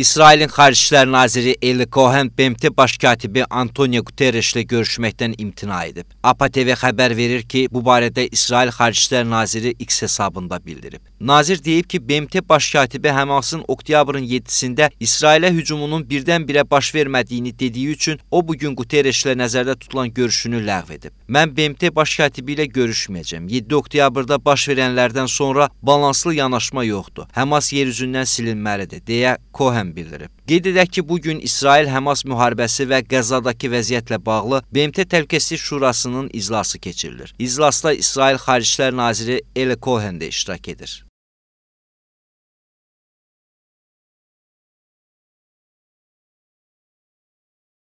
İsrailin Xarici İşlər Naziri Eli Cohen BMT Başkatibi Antonio Guterres ilə görüşməkdən imtina edib. APA TV xəbər verir ki, bu barədə İsrail Xarici İşlər Naziri X hesabında bildirib. Nazir deyib ki, BMT Başkatibi Həmasın oktyabrın 7-sində İsrailə hücumunun birdən-birə baş vermədiyini dediyi üçün o bugün Guterres ilə nəzərdə tutulan görüşünü ləğv edib. Mən BMT Başkatibi ilə görüşməyəcəm. 7 oktyabrda baş verənlərdən sonra balanslı yanaşma yoxdur. Həmas yer üzündən silinməlidir, deyə Cohen istədiyini bildirib. Qeyd edək ki, bu gün İsrail-Həmas müharibəsi və Qəzadakı vəziyyətlə bağlı BMT Təhlükəsizlik Şurasının iclası keçirilir. İclasda İsrail Xaricilər Naziri Eli Cohen də iştirak edir.